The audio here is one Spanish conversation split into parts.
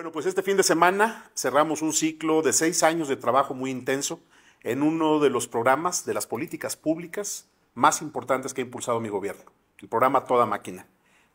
Bueno, pues este fin de semana cerramos un ciclo de seis años de trabajo muy intenso en uno de los programas de las políticas públicas más importantes que ha impulsado mi gobierno, el programa Toda Máquina.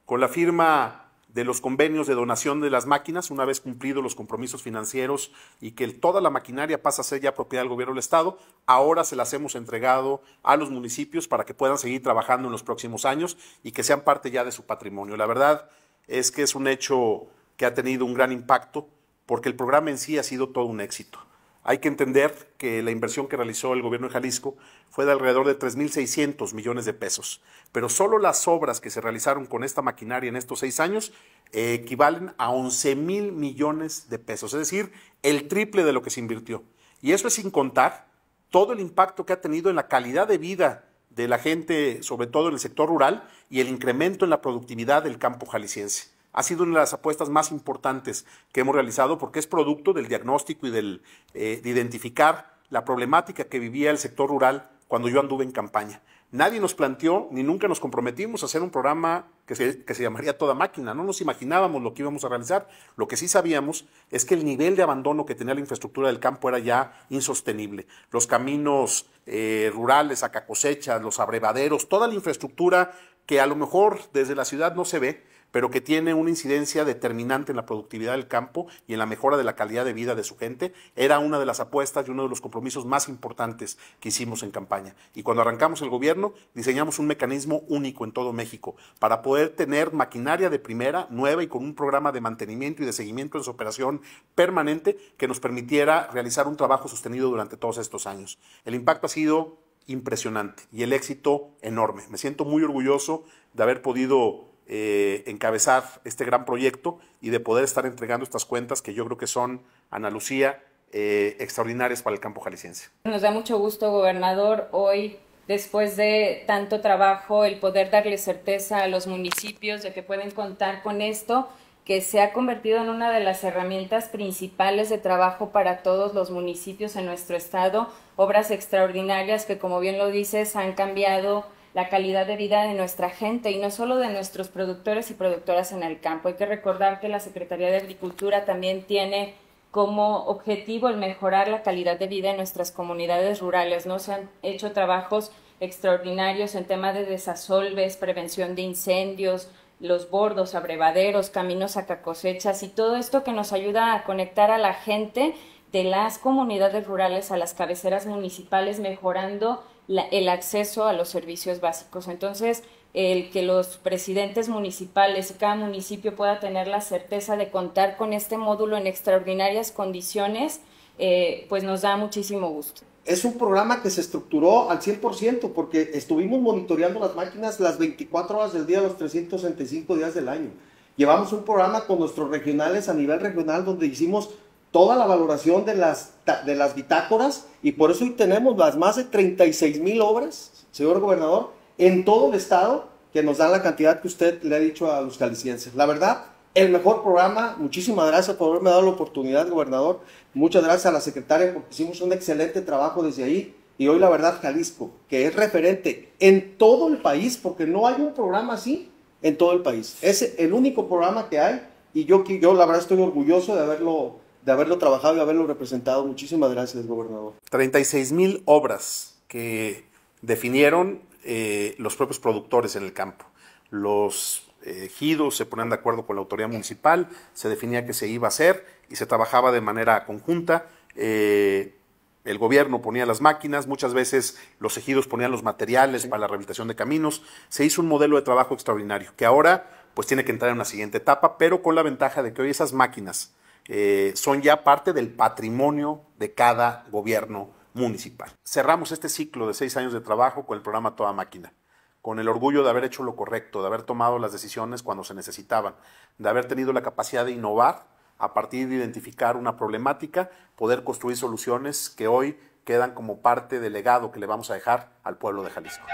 Con la firma de los convenios de donación de las máquinas, una vez cumplidos los compromisos financieros y que toda la maquinaria pasa a ser ya propiedad del gobierno del Estado, ahora se las hemos entregado a los municipios para que puedan seguir trabajando en los próximos años y que sean parte ya de su patrimonio. La verdad es que es un hecho que ha tenido un gran impacto porque el programa en sí ha sido todo un éxito. Hay que entender que la inversión que realizó el gobierno de Jalisco fue de alrededor de 3.600 millones de pesos, pero solo las obras que se realizaron con esta maquinaria en estos seis años eh, equivalen a 11.000 millones de pesos, es decir, el triple de lo que se invirtió. Y eso es sin contar todo el impacto que ha tenido en la calidad de vida de la gente, sobre todo en el sector rural, y el incremento en la productividad del campo jalisciense ha sido una de las apuestas más importantes que hemos realizado porque es producto del diagnóstico y del, eh, de identificar la problemática que vivía el sector rural cuando yo anduve en campaña. Nadie nos planteó ni nunca nos comprometimos a hacer un programa que se, llamaría Toda Máquina. No nos imaginábamos lo que íbamos a realizar. Lo que sí sabíamos es que el nivel de abandono que tenía la infraestructura del campo era ya insostenible. Los caminos eh, rurales, cosecha, los abrevaderos, toda la infraestructura que a lo mejor desde la ciudad no se ve, pero que tiene una incidencia determinante en la productividad del campo y en la mejora de la calidad de vida de su gente, era una de las apuestas y uno de los compromisos más importantes que hicimos en campaña. Y cuando arrancamos el gobierno, diseñamos un mecanismo único en todo México para poder tener maquinaria de primera, nueva y con un programa de mantenimiento y de seguimiento en su operación permanente que nos permitiera realizar un trabajo sostenido durante todos estos años. El impacto ha sido impresionante y el éxito enorme. Me siento muy orgulloso de haber podido eh, encabezar este gran proyecto y de poder estar entregando estas cuentas que yo creo que son, Ana Lucía, eh, extraordinarias para el campo jalisciense. Nos da mucho gusto, gobernador, hoy, después de tanto trabajo, el poder darle certeza a los municipios de que pueden contar con esto que se ha convertido en una de las herramientas principales de trabajo para todos los municipios en nuestro estado, obras extraordinarias que, como bien lo dices, han cambiado la calidad de vida de nuestra gente y no solo de nuestros productores y productoras en el campo. Hay que recordar que la Secretaría de Agricultura también tiene como objetivo el mejorar la calidad de vida en nuestras comunidades rurales. ¿no? Se han hecho trabajos extraordinarios en tema de desasolves, prevención de incendios, los bordos, abrevaderos, caminos a cacosechas y todo esto que nos ayuda a conectar a la gente de las comunidades rurales a las cabeceras municipales, mejorando el acceso a los servicios básicos. Entonces, el que los presidentes municipales, cada municipio pueda tener la certeza de contar con este módulo en extraordinarias condiciones, eh, pues nos da muchísimo gusto. Es un programa que se estructuró al 100% porque estuvimos monitoreando las máquinas las 24 horas del día, los 365 días del año. Llevamos un programa con nuestros regionales a nivel regional donde hicimos toda la valoración de las, de las bitácoras y por eso hoy tenemos las más de 36 mil obras, señor gobernador, en todo el estado que nos dan la cantidad que usted le ha dicho a los calicienses. La verdad, el mejor programa. Muchísimas gracias por haberme dado la oportunidad, gobernador. Muchas gracias a la secretaria porque hicimos un excelente trabajo desde ahí. Y hoy la verdad, Jalisco, que es referente en todo el país, porque no hay un programa así en todo el país. Es el único programa que hay y yo, yo la verdad estoy orgulloso de haberlo de haberlo trabajado y haberlo representado. Muchísimas gracias, gobernador. 36 mil obras que definieron eh, los propios productores en el campo. Los eh, ejidos se ponían de acuerdo con la autoridad municipal, se definía qué se iba a hacer y se trabajaba de manera conjunta. Eh, el gobierno ponía las máquinas, muchas veces los ejidos ponían los materiales para la rehabilitación de caminos. Se hizo un modelo de trabajo extraordinario que ahora pues tiene que entrar en una siguiente etapa, pero con la ventaja de que hoy esas máquinas eh, son ya parte del patrimonio de cada gobierno municipal. Cerramos este ciclo de seis años de trabajo con el programa Toda Máquina, con el orgullo de haber hecho lo correcto, de haber tomado las decisiones cuando se necesitaban, de haber tenido la capacidad de innovar a partir de identificar una problemática, poder construir soluciones que hoy quedan como parte del legado que le vamos a dejar al pueblo de Jalisco.